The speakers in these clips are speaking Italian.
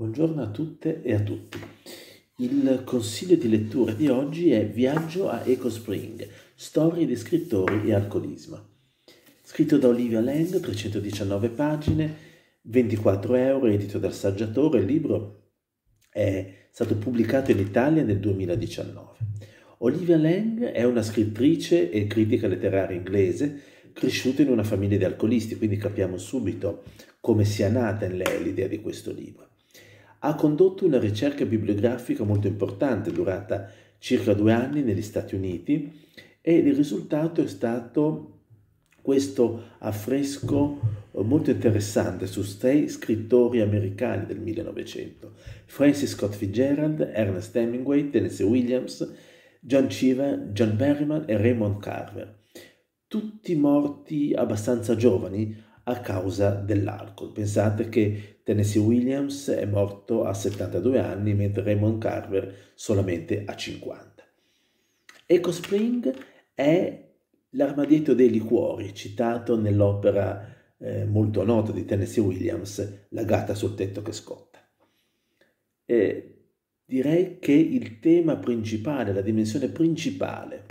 Buongiorno a tutte e a tutti. Il consiglio di lettura di oggi è Viaggio a Eco Spring, storie di scrittori e alcolismo. Scritto da Olivia Lang, 319 pagine, 24 euro, edito dal saggiatore, il libro è stato pubblicato in Italia nel 2019. Olivia Lang è una scrittrice e critica letteraria inglese cresciuta in una famiglia di alcolisti, quindi capiamo subito come sia nata in lei l'idea di questo libro ha condotto una ricerca bibliografica molto importante durata circa due anni negli Stati Uniti e il risultato è stato questo affresco eh, molto interessante su sei scrittori americani del 1900, Francis Scott Fitzgerald, Ernest Hemingway, Tennessee Williams, John Cheever, John Berryman e Raymond Carver, tutti morti abbastanza giovani, a causa dell'alcol. Pensate che Tennessee Williams è morto a 72 anni, mentre Raymond Carver solamente a 50. Eco Spring è l'armadietto dei liquori, citato nell'opera eh, molto nota di Tennessee Williams, La gatta sul tetto che scotta. E direi che il tema principale, la dimensione principale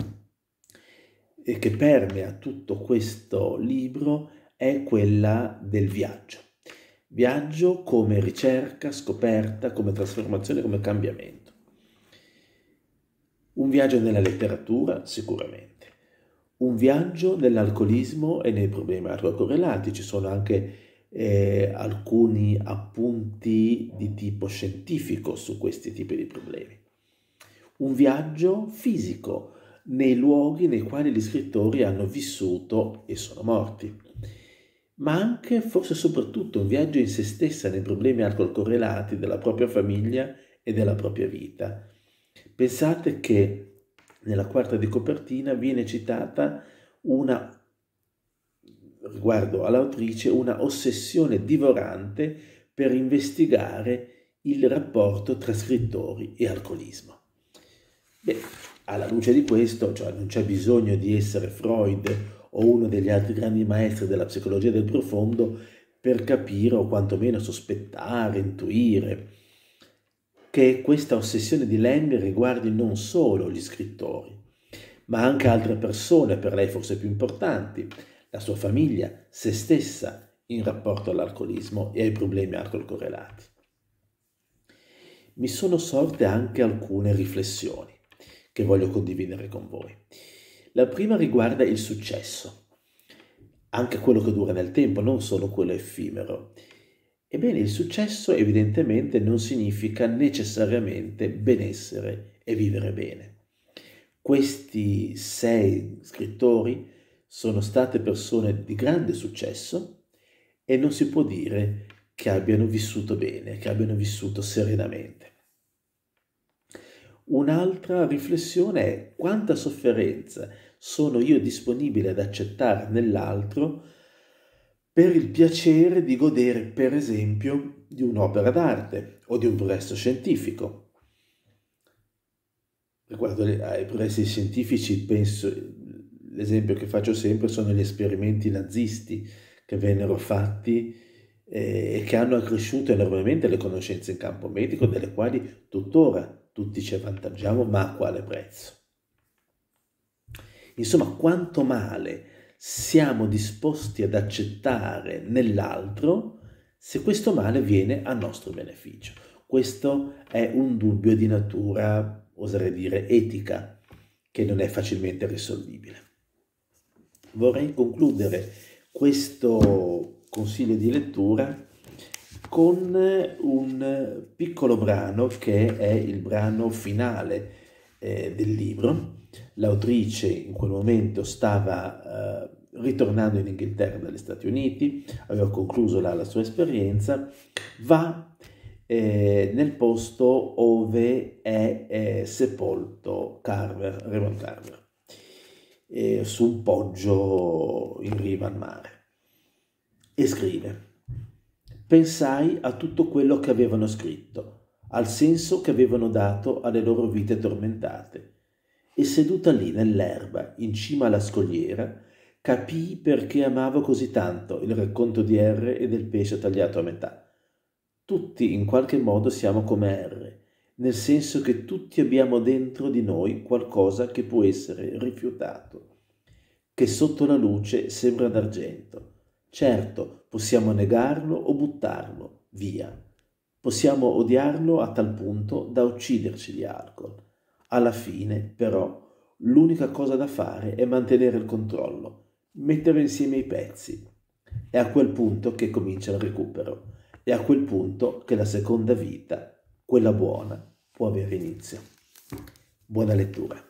che permea tutto questo libro è è quella del viaggio. Viaggio come ricerca, scoperta, come trasformazione, come cambiamento. Un viaggio nella letteratura, sicuramente. Un viaggio nell'alcolismo e nei problemi a correlati. Ci sono anche eh, alcuni appunti di tipo scientifico su questi tipi di problemi. Un viaggio fisico nei luoghi nei quali gli scrittori hanno vissuto e sono morti ma anche, forse soprattutto, un viaggio in se stessa nei problemi alcol correlati della propria famiglia e della propria vita. Pensate che nella quarta di copertina viene citata una, riguardo all'autrice, una ossessione divorante per investigare il rapporto tra scrittori e alcolismo. Beh, alla luce di questo, cioè non c'è bisogno di essere Freud o uno degli altri grandi maestri della psicologia del profondo per capire o quantomeno sospettare, intuire che questa ossessione di Lang riguardi non solo gli scrittori, ma anche altre persone per lei forse più importanti, la sua famiglia, se stessa, in rapporto all'alcolismo e ai problemi alcol correlati. Mi sono sorte anche alcune riflessioni che voglio condividere con voi. La prima riguarda il successo, anche quello che dura nel tempo, non solo quello effimero. Ebbene, il successo evidentemente non significa necessariamente benessere e vivere bene. Questi sei scrittori sono state persone di grande successo e non si può dire che abbiano vissuto bene, che abbiano vissuto serenamente. Un'altra riflessione è quanta sofferenza sono io disponibile ad accettare nell'altro per il piacere di godere, per esempio, di un'opera d'arte o di un progresso scientifico. Riguardo ai progressi scientifici, penso, l'esempio che faccio sempre sono gli esperimenti nazisti che vennero fatti eh, e che hanno accresciuto enormemente le conoscenze in campo medico, delle quali tuttora tutti ci avvantaggiamo, ma a quale prezzo? Insomma, quanto male siamo disposti ad accettare nell'altro se questo male viene a nostro beneficio. Questo è un dubbio di natura, oserei dire, etica, che non è facilmente risolvibile. Vorrei concludere questo consiglio di lettura con un piccolo brano che è il brano finale eh, del libro. L'autrice in quel momento stava eh, ritornando in Inghilterra dagli Stati Uniti, aveva concluso là la sua esperienza, va eh, nel posto dove è, è sepolto Carver, Raymond Carver, eh, su un poggio in riva al mare e scrive Pensai a tutto quello che avevano scritto, al senso che avevano dato alle loro vite tormentate, e seduta lì nell'erba, in cima alla scogliera, capii perché amavo così tanto il racconto di R e del pesce tagliato a metà. Tutti in qualche modo siamo come R, nel senso che tutti abbiamo dentro di noi qualcosa che può essere rifiutato, che sotto la luce sembra d'argento, Certo, possiamo negarlo o buttarlo via. Possiamo odiarlo a tal punto da ucciderci di alcol. Alla fine, però, l'unica cosa da fare è mantenere il controllo, mettere insieme i pezzi. È a quel punto che comincia il recupero. È a quel punto che la seconda vita, quella buona, può avere inizio. Buona lettura.